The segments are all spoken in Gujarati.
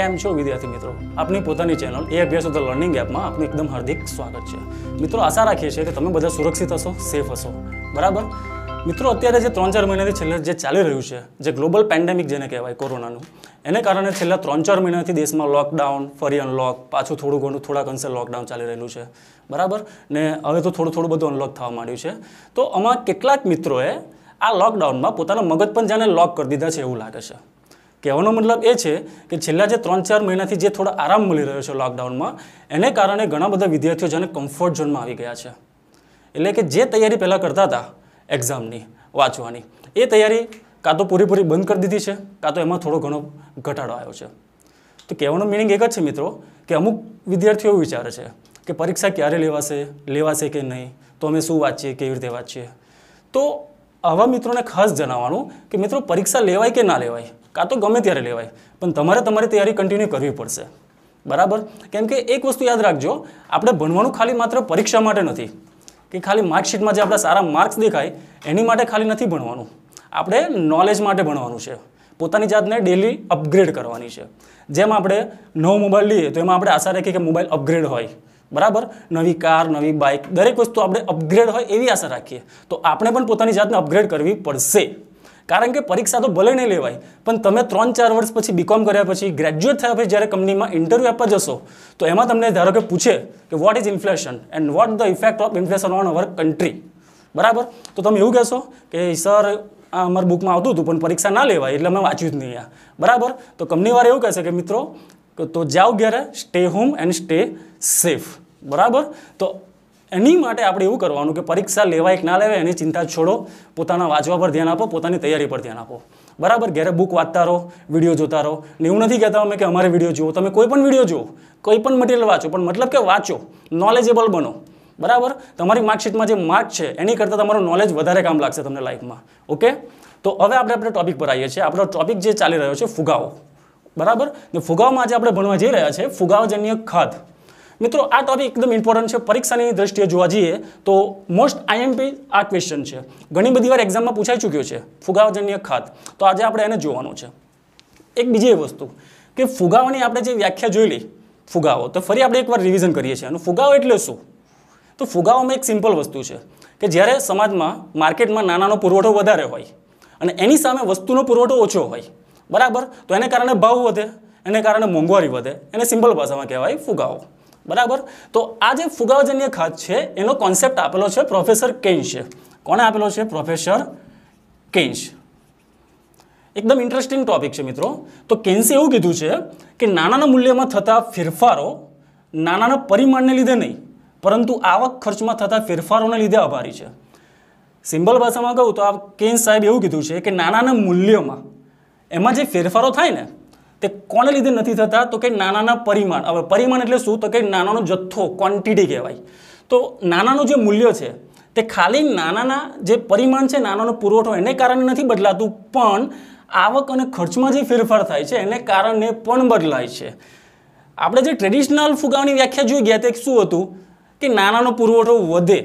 કેમ છો વિદ્યાર્થી મિત્રો આપની પોતાની ચેનલ એ અભ્યાસ ઓફ ધ લર્નિંગ એપમાં આપનું એકદમ હાર્દિક સ્વાગત છે મિત્રો આશા રાખીએ છીએ કે તમે બધા સુરક્ષિત હશો સેફ હશો બરાબર મિત્રો અત્યારે જે ત્રણ ચાર મહિનાથી છેલ્લે જે ચાલી રહ્યું છે જે ગ્લોબલ પેન્ડેમિક જેને કહેવાય કોરોનાનું એને કારણે છેલ્લા ત્રણ ચાર મહિનાથી દેશમાં લોકડાઉન ફરી અનલોક પાછું થોડું ઘણું થોડાક અંશે લોકડાઉન ચાલી રહેલું છે બરાબર ને હવે તો થોડું થોડું બધું અનલોક થવા માંડ્યું છે તો આમાં કેટલાક મિત્રોએ આ લોકડાઉનમાં પોતાના મગજ પણ જાણે લોક કરી દીધા છે એવું લાગે છે કહેવાનો મતલબ એ છે કે છેલ્લા જે ત્રણ ચાર મહિનાથી જે થોડો આરામ મળી રહ્યો છે લોકડાઉનમાં એને કારણે ઘણા બધા વિદ્યાર્થીઓ જેને કમ્ફર્ટ ઝોનમાં આવી ગયા છે એટલે કે જે તૈયારી પહેલાં કરતા હતા એક્ઝામની વાંચવાની એ તૈયારી કાં તો પૂરેપૂરી બંધ કરી દીધી છે કાં તો એમાં થોડો ઘણો ઘટાડો આવ્યો છે તો કહેવાનો મિનિંગ એક જ છે મિત્રો કે અમુક વિદ્યાર્થીઓ એવું વિચારે છે કે પરીક્ષા ક્યારે લેવાશે લેવાશે કે નહીં તો અમે શું વાંચીએ કેવી રીતે વાંચીએ તો આવા મિત્રોને ખાસ જણાવવાનું કે મિત્રો પરીક્ષા લેવાય કે ના લેવાય કાં તો ગમે ત્યારે લેવાય પણ તમારે તમારી તૈયારી કન્ટિન્યુ કરવી પડશે બરાબર કેમ કે એક વસ્તુ યાદ રાખજો આપણે ભણવાનું ખાલી માત્ર પરીક્ષા માટે નથી કે ખાલી માર્કશીટમાં જે આપણા સારા માર્ક્સ દેખાય એની માટે ખાલી નથી ભણવાનું આપણે નોલેજ માટે ભણવાનું છે પોતાની જાતને ડેલી અપગ્રેડ કરવાની છે જેમ આપણે નવો મોબાઈલ લઈએ તો એમાં આપણે આશા રાખીએ કે મોબાઈલ અપગ્રેડ હોય બરાબર નવી કાર નવી બાઇક દરેક વસ્તુ આપણે અપગ્રેડ હોય એવી આશા રાખીએ તો આપણે પણ પોતાની જાતને અપગ્રેડ કરવી પડશે કારણ કે પરીક્ષા તો ભલે નહીં લેવાય પણ તમે ત્રણ ચાર વર્ષ પછી બીકોમ કર્યા પછી ગ્રેજ્યુએટ થયા પછી જ્યારે કંપનીમાં ઇન્ટરવ્યૂ આપવા જશો તો એમાં તમને ધારો કે પૂછે કે what is inflation and what the effect of inflation on our country બરાબર તો તમે એવું કહેશો કે સર આ અમારા બુકમાં આવતું હતું પણ પરીક્ષા ના લેવાય એટલે અમે વાંચ્યું જ નહીં આ બરાબર તો કંપનીવાર એવું કહેશે કે મિત્રો તો જાઓ ઘેરે stay home and stay safe બરાબર તો એની માટે આપણે એવું કરવાનું કે પરીક્ષા લેવાય કે ના લેવાય એની ચિંતા છોડો પોતાના વાંચવા પર ધ્યાન આપો પોતાની તૈયારી પર ધ્યાન આપો બરાબર ઘરે બુક વાંચતા રહો વિડીયો જોતા રહો ને એવું નથી કહેતા અમે કે અમારે વિડીયો જુઓ તમે કોઈ પણ વિડીયો જુઓ કોઈ પણ મટીરિયલ વાંચો પણ મતલબ કે વાંચો નોલેજેબલ બનો બરાબર તમારી માર્કશીટમાં જે માર્ક છે એની કરતાં તમારું નોલેજ વધારે કામ લાગશે તમને લાઈફમાં ઓકે તો હવે આપણે આપણે ટોપિક પર આવીએ છીએ આપણો ટોપિક જે ચાલી રહ્યો છે ફુગાવો બરાબર ને ફુગાવમાં આજે આપણે ભણવા જઈ રહ્યા છે ફુગાવજન્ય ખાધ મિત્રો આ ટોપિક એકદમ ઇમ્પોર્ટન્ટ છે પરીક્ષાની દ્રષ્ટિએ જોવા જઈએ તો મોસ્ટ આઈએમપી આ ક્વેશ્ચન છે ઘણી બધી વાર એક્ઝામમાં પૂછાઈ ચૂક્યો છે ફુગાવજન્ય ખાત તો આજે આપણે એને જોવાનું છે એક બીજી એ વસ્તુ કે ફુગાવાની આપણે જે વ્યાખ્યા જોઈ લઈ ફુગાવો તો ફરી આપણે એકવાર રિવિઝન કરીએ છીએ અને ફુગાવો એટલે શું તો ફુગાવામાં એક સિમ્પલ વસ્તુ છે કે જ્યારે સમાજમાં માર્કેટમાં નાનાનો પુરવઠો વધારે હોય અને એની સામે વસ્તુનો પુરવઠો ઓછો હોય બરાબર તો એને કારણે ભાવ વધે એને કારણે મોંઘવારી વધે એને સિમ્પલ ભાષામાં કહેવાય ફુગાવો બરાબર તો આ જે ફુગાવજન્ય ખત છે એનો કોન્સેપ્ટ આપેલો છે પ્રોફેસર કેન્શે કોણે આપેલો છે પ્રોફેસર કેન્શ એકદમ ઇન્ટરેસ્ટિંગ ટોપિક છે મિત્રો તો કેન્સે એવું કીધું છે કે નાણાંના મૂલ્યમાં થતા ફેરફારો નાણાંના પરિમાણને લીધે નહીં પરંતુ આવક ખર્ચમાં થતા ફેરફારોને લીધે આભારી છે સિમ્બલ ભાષામાં કહું તો આ કેન્સ સાહેબ એવું કીધું છે કે નાણાંના મૂલ્યમાં એમાં જે ફેરફારો થાય ને તે કોને લીધે નથી થતા તો કે નાનાના પરિમાણ હવે પરિમાણ એટલે શું તો કે નાનાનો જથ્થો ક્વોન્ટિટી કહેવાય તો નાનાનું જે મૂલ્ય છે તે ખાલી નાનાના જે પરિમાણ છે નાનાનો પુરવઠો એને કારણે નથી બદલાતું પણ આવક અને ખર્ચમાં જે ફેરફાર થાય છે એને કારણે પણ બદલાય છે આપણે જે ટ્રેડિશનલ ફુગાવાની વ્યાખ્યા જોઈ ગયા તે શું હતું કે નાનાનો પુરવઠો વધે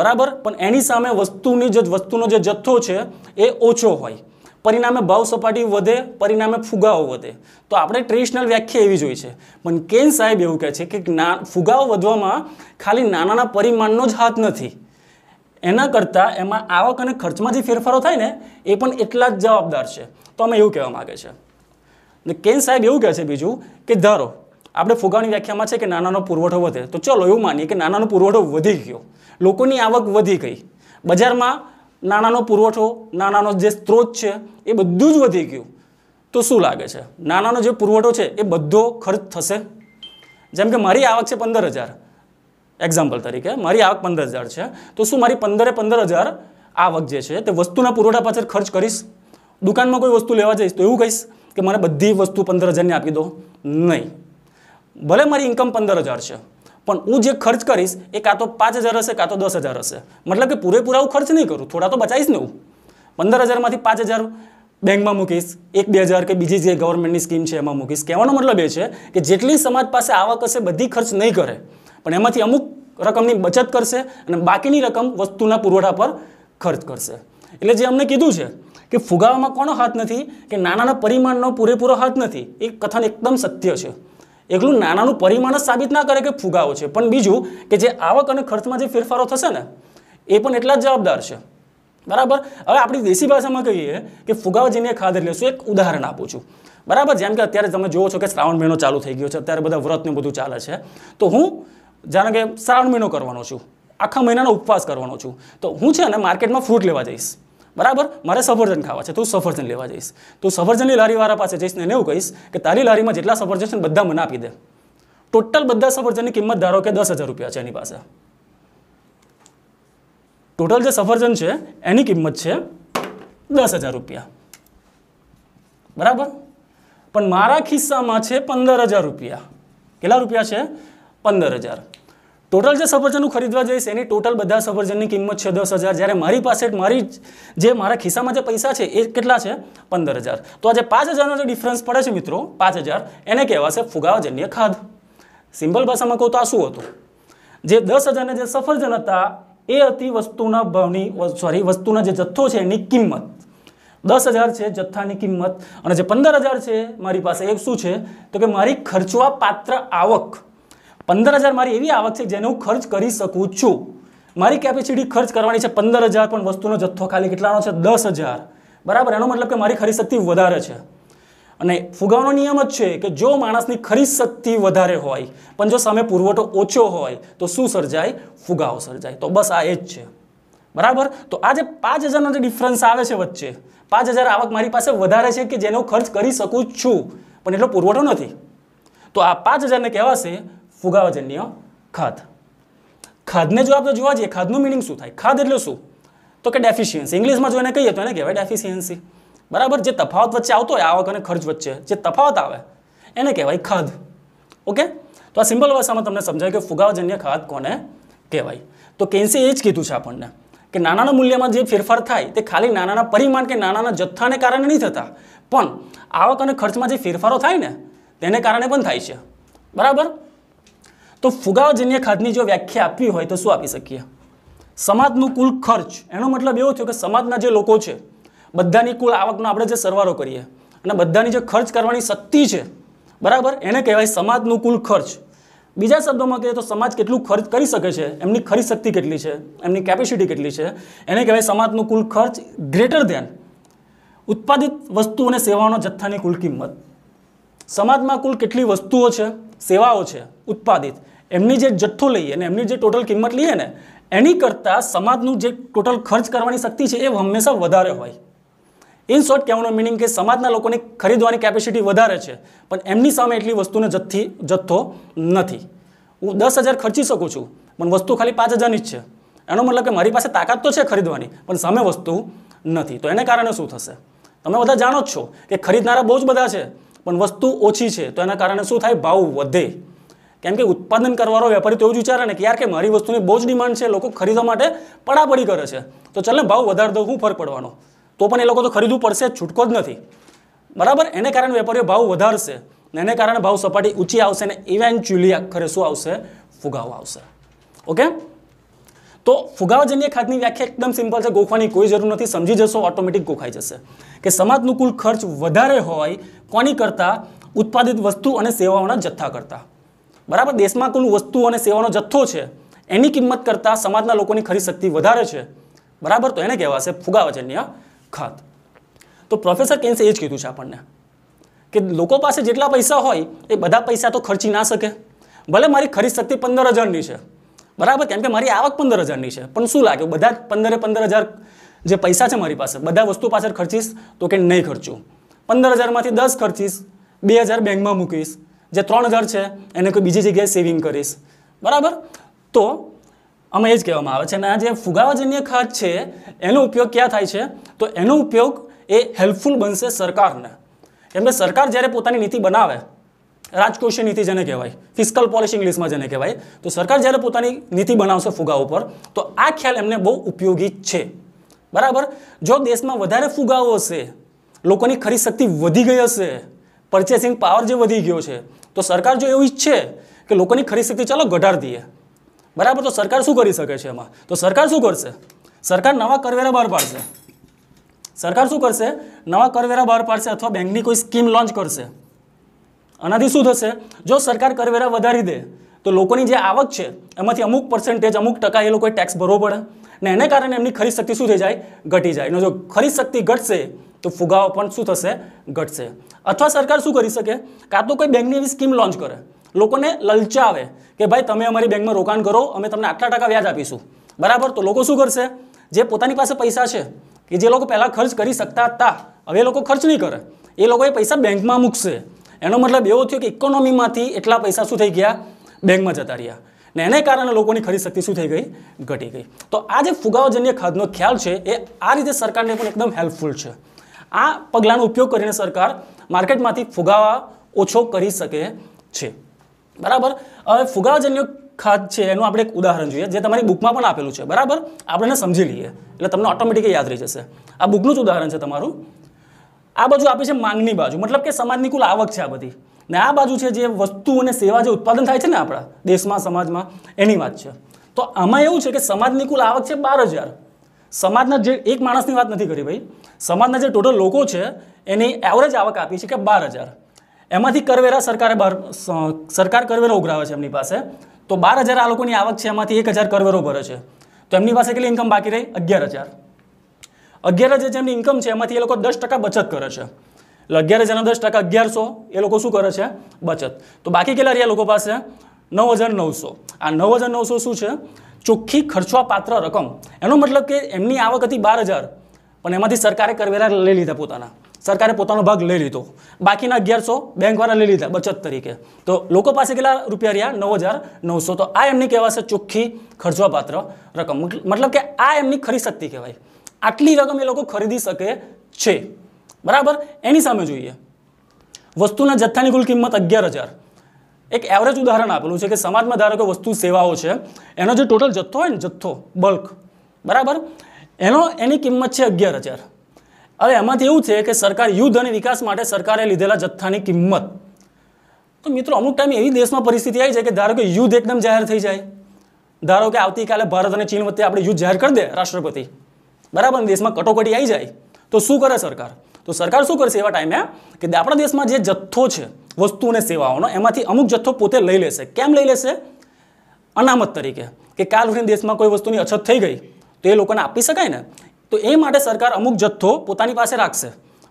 બરાબર પણ એની સામે વસ્તુની જે વસ્તુનો જે જથ્થો છે એ ઓછો હોય પરિણામે ભાવ સપાટી વધે પરિણામે ફુગાવો વધે તો આપણે ટ્રેડિશનલ વ્યાખ્યા એવી જોઈ છે પણ કેન સાહેબ એવું કહે છે કે ફુગાવો વધવામાં ખાલી નાનાના પરિમાણનો જ હાથ નથી એના કરતાં એમાં આવક અને ખર્ચમાં જે ફેરફારો થાય ને એ પણ એટલા જ જવાબદાર છે તો અમે એવું કહેવા માગે છે અને કેન સાહેબ એવું કહે છે બીજું કે ધારો આપણે ફુગાવાની વ્યાખ્યામાં છે કે નાનાનો પુરવઠો વધે તો ચલો એવું માનીએ કે નાનાનો પુરવઠો વધી ગયો લોકોની આવક વધી ગઈ બજારમાં નાણાંનો પુરવઠો નાણાંનો જે સ્ત્રોત છે એ બધું જ વધી ગયું તો શું લાગે છે નાણાંનો જે પુરવઠો છે એ બધો ખર્ચ થશે જેમ કે મારી આવક છે પંદર હજાર એક્ઝામ્પલ તરીકે મારી આવક પંદર હજાર છે તો શું મારી પંદરે પંદર હજાર આવક જે છે તે વસ્તુના પુરવઠા પાછળ ખર્ચ કરીશ દુકાનમાં કોઈ વસ્તુ લેવા જઈશ તો એવું કહીશ કે મને બધી વસ્તુ પંદર હજારની આપી દો નહીં ભલે મારી ઇન્કમ પંદર હજાર છે પણ હું જે ખર્ચ કરીશ એ કાં તો પાંચ હજાર હશે કાં તો દસ હજાર હશે મતલબ કે પૂરેપૂરા હું ખર્ચ નહીં કરું થોડા તો બચાવીશ ને હું પંદર હજારમાંથી પાંચ હજાર બેંકમાં મૂકીશ એક બે હજાર કે બીજી જે ગવર્મેન્ટની સ્કીમ છે એમાં મૂકીશ કહેવાનો મતલબ એ છે કે જેટલી સમાજ પાસે આવક હશે બધી ખર્ચ નહીં કરે પણ એમાંથી અમુક રકમની બચત કરશે અને બાકીની રકમ વસ્તુના પુરવઠા પર ખર્ચ કરશે એટલે જે અમને કીધું છે કે ફુગાવામાં કોનો હાથ નથી કે નાના પરિમાણનો પૂરેપૂરો હાથ નથી એ કથન એકદમ સત્ય છે એકલું નાનાનું પરિમાણ જ સાબિત ના કરે કે ફુગાવો છે પણ બીજું કે જે આવક અને ખર્ચમાં જે ફેરફારો થશે ને એ પણ એટલા જ જવાબદાર છે બરાબર હવે આપણી દેશી ભાષામાં કહીએ કે ફુગાવજીને ખાધ એટલે શું એક ઉદાહરણ આપું છું બરાબર જેમ કે અત્યારે તમે જુઓ છો કે શ્રાવણ મહિનો ચાલુ થઈ ગયો છે અત્યારે બધા વ્રતને બધું ચાલે છે તો હું જાણે કે શ્રાવણ મહિનો કરવાનો છું આખા મહિનાનો ઉપવાસ કરવાનો છું તો હું છે ને માર્કેટમાં ફ્રૂટ લેવા જઈશ બરાબર મારે સફરજન ખાવા છે તો સફરજન લેવા જઈશ તો સફરજનની લારીવાળા પાસે જઈશ ને એવું કહીશ કે તારી લારીમાં જેટલા સફરજન છે બધા મને આપી દે ટોટલ બધા સફરજનની કિંમત ધારો કે દસ હજાર રૂપિયા છે એની પાસે ટોટલ જે સફરજન છે એની કિંમત છે દસ હજાર રૂપિયા બરાબર પણ મારા ખિસ્સામાં છે પંદર હજાર રૂપિયા કેટલા રૂપિયા છે પંદર હજાર ટોટલ જે સફરજનનું ખરીદવા જઈશ એની ટોટલ બધા સફરજનની કિંમત છે દસ હજાર જ્યારે મારી પાસે મારી જે મારા ખિસ્સામાં જે પૈસા છે એ કેટલા છે પંદર હજાર તો આજે પાંચ હજારનો જે ડિફરન્સ પડે છે મિત્રો પાંચ હજાર એને કહેવાશે ફુગાવાજન્ય ખાધ સિમ્પલ ભાષામાં કહું તો આ શું હતું જે દસ હજારને જે સફરજન હતા એ હતી વસ્તુના ભાવની સોરી વસ્તુના જે જથ્થો છે એની કિંમત દસ હજાર છે જથ્થાની કિંમત અને જે પંદર હજાર છે મારી પાસે એ શું છે તો કે મારી ખર્ચવા પાત્ર આવક પંદર હજાર મારી એવી આવક છે જેને હું ખર્ચ કરી શકું છું મારી કેપેસિટી ખર્ચ કરવાની છે પંદર હજાર પણ વસ્તુનો જથ્થો ખાલી કેટલાનો છે દસ હજાર બરાબર એનો મતલબ કે મારી ખરીદ શક્તિ વધારે છે અને ફુગાવાનો નિયમ જ છે કે જો માણસની ખરીદ શક્તિ વધારે હોય પણ જો સામે પુરવઠો ઓછો હોય તો શું સર્જાય ફુગાવો સર્જાય તો બસ આ એ જ છે બરાબર તો આ જે પાંચ હજારનો જે ડિફરન્સ આવે છે વચ્ચે પાંચ હજાર આવક મારી પાસે વધારે છે કે જેનો ખર્ચ કરી શકું છું પણ એટલો પુરવઠો નથી તો આ પાંચ હજારને કહેવાશે ફુગાવાજન્ય ખાદ ખાદને જો આપણે જોવા જઈએ ખાદનું મિનિંગ શું થાય ખાદ એટલે શું તો કે ડેફિશિયન્સી ઇંગ્લિશમાં જો એને કહીએ તો એને કહેવાય ડેફિશિયન્સી બરાબર જે તફાવત વચ્ચે આવતો હોય આવક અને ખર્ચ વચ્ચે જે તફાવત આવે એને કહેવાય ખાદ ઓકે તો આ સિમ્પલ ભાષામાં તમને સમજાય કે ફુગાવજન્ય ખાદ કોને કહેવાય તો કેન્સે એ જ કીધું છે આપણને કે નાનાના મૂલ્યમાં જે ફેરફાર થાય તે ખાલી નાનાના પરિમાણ કે નાનાના જથ્થાને કારણે નહીં થતા પણ આવક અને ખર્ચમાં જે ફેરફારો થાય ને તેને કારણે પણ થાય છે બરાબર તો ફુગાવજન્ય ખાધની જો વ્યાખ્યા આપવી હોય તો શું આપી શકીએ સમાજનું કુલ ખર્ચ એનો મતલબ એવો થયો કે સમાજના જે લોકો છે બધાની કુલ આવકનો આપણે જે સરવારો કરીએ અને બધાની જે ખર્ચ કરવાની શક્તિ છે બરાબર એને કહેવાય સમાજનું કુલ ખર્ચ બીજા શબ્દોમાં કહીએ તો સમાજ કેટલું ખર્ચ કરી શકે છે એમની ખરી શક્તિ કેટલી છે એમની કેપેસિટી કેટલી છે એને કહેવાય સમાજનું કુલ ખર્ચ ગ્રેટર ધેન ઉત્પાદિત વસ્તુ અને સેવાઓના જથ્થાની કુલ કિંમત સમાજમાં કુલ કેટલી વસ્તુઓ છે સેવાઓ છે ઉત્પાદિત એમની જે જથ્થો લઈએ અને એમની જે ટોટલ કિંમત લઈએ ને એની કરતાં સમાજનું જે ટોટલ ખર્ચ કરવાની શક્તિ છે એ હંમેશા વધારે હોય ઇન શોર્ટ કહેવાનો મિનિંગ કે સમાજના લોકોની ખરીદવાની કેપેસિટી વધારે છે પણ એમની સામે એટલી વસ્તુનો જથ્થી જથ્થો નથી હું દસ હજાર ખર્ચી શકું છું પણ વસ્તુ ખાલી પાંચ હજારની જ છે એનો મતલબ કે મારી પાસે તાકાત તો છે ખરીદવાની પણ સામે વસ્તુ નથી તો એને કારણે શું થશે તમે બધા જાણો જ છો કે ખરીદનારા બહુ જ બધા છે પણ વસ્તુ ઓછી છે તો એના કારણે શું થાય ભાવ વધે કેમ કે ઉત્પાદન કરવાનો વેપારી તો એવું જ વિચારે ને કે યાર કે મારી વસ્તુની બહુ જ ડિમાન્ડ છે લોકો ખરીદવા માટે પડાપડી કરે છે તો ચાલ ભાવ વધારી દઉં હું ફરક પડવાનો તો પણ એ લોકો તો ખરીદવું પડશે છૂટકો જ નથી બરાબર એને કારણે વેપારીઓ ભાવ વધારશે ને એને કારણે ભાવ સપાટી ઊંચી આવશે ને ઇવેન્ચ્યુઅલી ખરે શું આવશે ફુગાવો આવશે ઓકે તો ફુગાવાજન્ય ખાતની વ્યાખ્યા એકદમ સિમ્પલ છે ગોખવાની કોઈ જરૂર નથી સમજી જશો ઓટોમેટિક ગોખાઈ જશે કે સમાજનું કુલ ખર્ચ વધારે હોય કોની કરતાં ઉત્પાદિત વસ્તુ અને સેવાઓના જથ્થા કરતાં બરાબર દેશમાં કુલ વસ્તુ અને સેવાનો જથ્થો છે એની કિંમત કરતાં સમાજના લોકોની ખરીદ શક્તિ વધારે છે બરાબર તો એને કહેવાશે ફુગાવાજન્ય ખાત તો પ્રોફેસર કેન્સે એ જ કીધું છે આપણને કે લોકો પાસે જેટલા પૈસા હોય એ બધા પૈસા તો ખર્ચી ના શકે ભલે મારી ખરીદ શક્તિ પંદર હજારની છે બરાબર કેમ કે મારી આવક પંદર હજારની છે પણ શું લાગે બધા પંદરે પંદર હજાર જે પૈસા છે મારી પાસે બધા વસ્તુ પાછળ ખર્ચીશ તો કે નહીં ખર્ચું પંદર હજારમાંથી દસ ખર્ચીશ બે હજાર બેંકમાં મૂકીશ જે ત્રણ હજાર છે એને કોઈ બીજી જગ્યાએ સેવિંગ કરીશ બરાબર તો આમાં એ જ કહેવામાં આવે છે અને આ જે ફુગાવાજન્ય ખર્ચ છે એનો ઉપયોગ ક્યાં થાય છે તો એનો ઉપયોગ એ હેલ્પફુલ બનશે સરકારને કેમ કે સરકાર જ્યારે પોતાની નીતિ બનાવે રાજકોષીય નીતિ જેને કહેવાય ફિસ્કલ પોલિસી ઇંગ્લિશમાં જેને કહેવાય તો સરકાર જ્યારે પોતાની નીતિ બનાવશે ફુગાઓ ઉપર તો આ ખ્યાલ એમને બહુ ઉપયોગી છે બરાબર જો દેશમાં વધારે ફુગાઓ હશે લોકોની ખરીદ શક્તિ વધી ગઈ હશે પરચેસિંગ પાવર જે વધી ગયો છે તો સરકાર જો એવું ઈચ્છે કે લોકોની ખરીદ શક્તિ ચાલો ઘટાડી દઈએ બરાબર તો સરકાર શું કરી શકે છે એમાં તો સરકાર શું કરશે સરકાર નવા કરવેરા બહાર પાડશે સરકાર શું કરશે નવા કરવેરા બહાર પાડશે અથવા બેંકની કોઈ સ્કીમ લોન્ચ કરશે આનાથી શું થશે જો સરકાર કરવેરા વધારી દે તો લોકોની જે આવક છે એમાંથી અમુક પર્સન્ટેજ અમુક ટકા એ લોકોએ ટેક્સ ભરવો પડે ને એને કારણે એમની ખરીદ શક્તિ શું થઈ જાય ઘટી જાય અને જો ખરીદ શક્તિ ઘટશે તો ફુગાવો પણ શું થશે ઘટશે અથવા સરકાર શું કરી શકે કાં તો કોઈ બેંકની એવી સ્કીમ લોન્ચ કરે લોકોને લલચાવે કે ભાઈ તમે અમારી બેંકમાં રોકાણ કરો અમે તમને આટલા ટકા વ્યાજ આપીશું બરાબર તો લોકો શું કરશે જે પોતાની પાસે પૈસા છે કે જે લોકો પહેલાં ખર્ચ કરી શકતા હતા હવે એ લોકો ખર્ચ નહીં કરે એ લોકોએ પૈસા બેંકમાં મૂકશે એનો મતલબ એવો થયો કે ઇકોનોમીમાંથી એટલા પૈસા શું થઈ ગયા બેંકમાં જતા રહ્યા ને એને કારણે લોકોની ખરીદ શક્તિ શું થઈ ગઈ ઘટી ગઈ તો આ જે ફુગાવજન્ય ખાદનો ખ્યાલ છે એ આ રીતે સરકારને પણ એકદમ હેલ્પફુલ છે આ પગલાંનો ઉપયોગ કરીને સરકાર માર્કેટમાંથી ફુગાવા ઓછો કરી શકે છે બરાબર હવે ફુગાવજન્ય ખાદ છે એનું આપણે એક ઉદાહરણ જોઈએ જે તમારી બુકમાં પણ આપેલું છે બરાબર આપણે સમજી લઈએ એટલે તમને ઓટોમેટિક યાદ રહી જશે આ બુકનું જ ઉદાહરણ છે તમારું આ બાજુ આપી છે માંગની બાજુ મતલબ કે સમાજની કુલ આવક છે આ બધી ને આ બાજુ છે જે વસ્તુ અને સેવા જે ઉત્પાદન થાય છે ને આપણા દેશમાં સમાજમાં એની વાત છે તો આમાં એવું છે કે સમાજની કુલ આવક છે બાર હજાર સમાજના જે એક માણસની વાત નથી કરી ભાઈ સમાજના જે ટોટલ લોકો છે એની એવરેજ આવક આપી છે કે બાર હજાર એમાંથી કરવેરા સરકારે બાર સરકાર કરવેરો ઉઘરાવે છે એમની પાસે તો બાર હજાર આ લોકોની આવક છે એમાંથી એક હજાર કરવેરો ભરે છે તો એમની પાસે કેટલી ઇન્કમ બાકી રહી અગિયાર હજાર અગિયાર હજાર જેમની ઇન્કમ છે એમાંથી એ લોકો દસ ટકા બચત કરે છે એટલે અગિયાર હજારના દસ ટકા અગિયારસો એ લોકો શું કરે છે બચત તો બાકી કેટલા રહ્યા લોકો પાસે નવ હજાર નવસો આ નવ હજાર નવસો શું છે ચોખ્ખી ખર્ચવા પાત્ર રકમ એનો મતલબ કે એમની આવક હતી બાર હજાર પણ એમાંથી સરકારે કરવેરા લઈ લીધા પોતાના સરકારે પોતાનો ભાગ લઈ લીધો બાકીના અગિયારસો બેંકવાળા લઈ લીધા બચત તરીકે તો લોકો પાસે કેટલા રૂપિયા રહ્યા નવ હજાર નવસો તો આ એમની કહેવાશે ચોખ્ખી ખર્ચવા પાત્ર રકમ મતલબ કે આ એમની ખરી શક્તિ કહેવાય આટલી રકમ એ લોકો ખરીદી શકે છે બરાબર એની સામે જોઈએ વસ્તુના જથ્થાની કુલ કિંમત અગિયાર હજાર એક એવરેજ ઉદાહરણ આપેલું છે કે સમાજમાં ધારો કે વસ્તુ સેવાઓ છે એનો જે ટોટલ જથ્થો હોય ને જથ્થો બલ્ક બરાબર એનો એની કિંમત છે અગિયાર હજાર હવે એમાંથી એવું છે કે સરકાર યુદ્ધ અને વિકાસ માટે સરકારે લીધેલા જથ્થાની કિંમત તો મિત્રો અમુક ટાઈમ એવી દેશમાં પરિસ્થિતિ આવી જાય કે ધારો કે યુદ્ધ એકદમ જાહેર થઈ જાય ધારો કે આવતીકાલે ભારત અને ચીન વચ્ચે આપણે યુદ્ધ જાહેર કરી દે રાષ્ટ્રપતિ બરાબર દેશમાં કટોકટી આવી જાય તો શું કરે સરકાર તો સરકાર શું કરશે એવા ટાઈમે કે આપણા દેશમાં જે જથ્થો છે વસ્તુ અને સેવાઓનો એમાંથી અમુક જથ્થો પોતે લઈ લેશે કેમ લઈ લેશે અનામત તરીકે કે કાલ ઉઠીને દેશમાં કોઈ વસ્તુની અછત થઈ ગઈ તો એ લોકોને આપી શકાય ને તો એ માટે સરકાર અમુક જથ્થો પોતાની પાસે રાખશે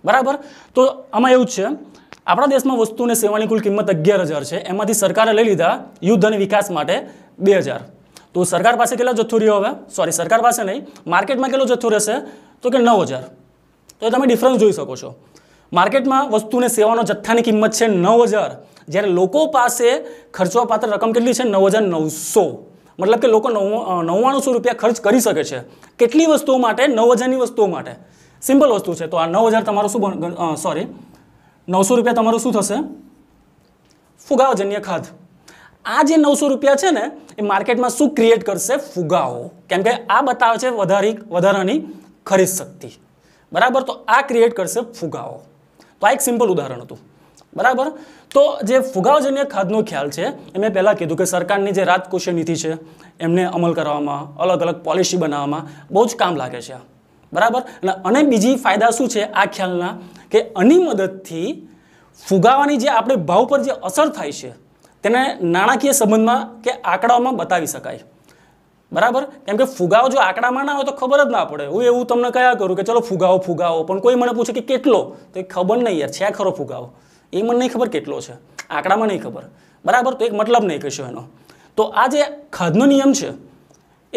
બરાબર તો આમાં એવું જ છે આપણા દેશમાં વસ્તુ અને સેવાની કુલ કિંમત અગિયાર હજાર છે એમાંથી સરકારે લઈ લીધા યુદ્ધ અને વિકાસ માટે બે હજાર તો સરકાર પાસે કેટલો જથ્થો રહ્યો હવે સોરી સરકાર પાસે નહીં માર્કેટમાં કેટલો જથ્થો રહેશે તો કે નવ હજાર તો તમે ડિફરન્સ જોઈ શકો છો માર્કેટમાં વસ્તુને સેવાનો જથ્થાની કિંમત છે નવ હજાર જ્યારે લોકો પાસે ખર્ચવા પાત્ર રકમ કેટલી છે નવ હજાર નવસો મતલબ કે લોકો નવ્વાણુંસો રૂપિયા ખર્ચ કરી શકે છે કેટલી વસ્તુઓ માટે નવ હજારની વસ્તુઓ માટે સિમ્પલ વસ્તુ છે તો આ નવ હજાર તમારું શું સોરી નવસો રૂપિયા તમારું શું થશે ફુગાવજન્ય ખાધ આ જે નવસો રૂપિયા છે ને એ માર્કેટમાં શું ક્રિએટ કરશે ફુગાઓ કેમ કે આ બતાવે છે વધારી વધારાની ખરીદ શક્તિ બરાબર તો આ ક્રિએટ કરશે ફુગાઓ તો આ એક સિમ્પલ ઉદાહરણ હતું બરાબર તો જે ફુગાવજન્ય ખાદનો ખ્યાલ છે એ મેં પહેલાં કીધું કે સરકારની જે રાજકોષીય નીતિ છે એમને અમલ કરવામાં અલગ અલગ પોલિસી બનાવવામાં બહુ જ કામ લાગે છે બરાબર અને બીજી ફાયદા શું છે આ ખ્યાલના કે આની મદદથી ફુગાવાની જે આપણે ભાવ પર જે અસર થાય છે તેને નાણાકીય સંબંધમાં કે આંકડાઓમાં બતાવી શકાય બરાબર કેમ કે ફુગાવો જો આંકડામાં ના હોય તો ખબર જ ના પડે હું એવું તમને કયા કરું કે ચલો ફુગાવો ફુગાવો પણ કોઈ મને પૂછે કે કેટલો તો એ ખબર નહીં યાર છે ખરો ફુગાવો એ મને નહીં ખબર કેટલો છે આંકડામાં નહીં ખબર બરાબર તો એક મતલબ નહીં કહેશો એનો તો આ જે ખાદનો નિયમ છે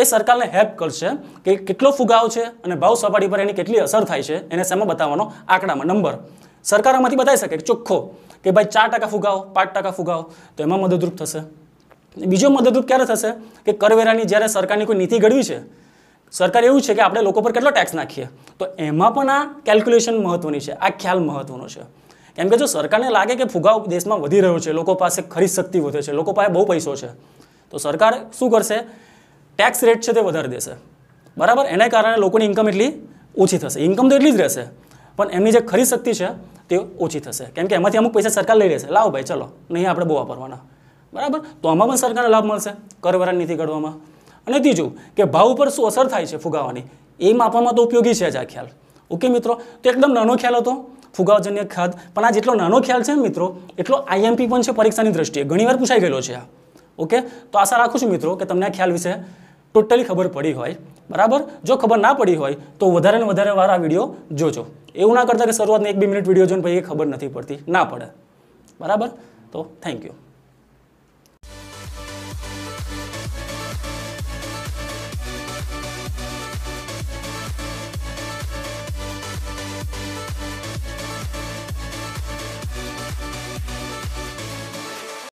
એ સરકારને હેલ્પ કરશે કે કેટલો ફુગાવ છે અને ભાવ સપાટી પર એની કેટલી અસર થાય છે એને સામે બતાવવાનો આંકડામાં નંબર સરકાર આમાંથી બતાવી શકે ચોખ્ખો કે ભાઈ ચાર ટકા ફુગાવો પાંચ ટકા ફુગાવો તો એમાં મદદરૂપ થશે બીજો મદદરૂપ ક્યારે થશે કે કરવેરાની જ્યારે સરકારની કોઈ નીતિ ઘડવી છે સરકાર એવું છે કે આપણે લોકો પર કેટલો ટેક્સ નાખીએ તો એમાં પણ આ કેલ્ક્યુલેશન મહત્ત્વની છે આ ખ્યાલ મહત્ત્વનો છે કેમ કે જો સરકારને લાગે કે ફુગાવ દેશમાં વધી રહ્યો છે લોકો પાસે ખરીદ શક્તિ વધે છે લોકો પાસે બહુ પૈસો છે તો સરકાર શું કરશે ટેક્સ રેટ છે તે વધારે દેશે બરાબર એને કારણે લોકોની ઇન્કમ એટલી ઓછી થશે ઇન્કમ તો એટલી જ રહેશે પણ એમની જે ખરીદ શક્તિ છે તે ઓછી થશે કેમ કે એમાંથી અમુક પૈસા સરકાર લઈ લેશે લાવો ભાઈ ચલો નહીં આપણે બહુ વાપરવાના બરાબર તો આમાં પણ સરકારને લાભ મળશે કરવેરા નીતિ ઘડવામાં અને ત્રીજું કે ભાવ ઉપર શું અસર થાય છે ફુગાવાની એ માપવામાં તો ઉપયોગી છે જ આ ખ્યાલ ઓકે મિત્રો તો એકદમ નાનો ખ્યાલ હતો ફુગાવજન્ય ખાદ પણ આ જેટલો નાનો ખ્યાલ છે મિત્રો એટલો આઈએમપી પણ છે પરીક્ષાની દ્રષ્ટિએ ઘણીવાર પૂછાઈ ગયેલો છે આ ઓકે તો આશા રાખું છું મિત્રો કે તમને આ ખ્યાલ વિશે ટોટલી ખબર પડી હોય બરાબર જો ખબર ના પડી હોય તો વધારે ને વધારે વાર આ વિડીયો જોજો એવું ના કરતા કે શરૂઆતની એક બે મિનિટ વિડીયો જોઈને પછી ખબર નથી પડતી ના પડે બરાબર તો થેન્ક યુ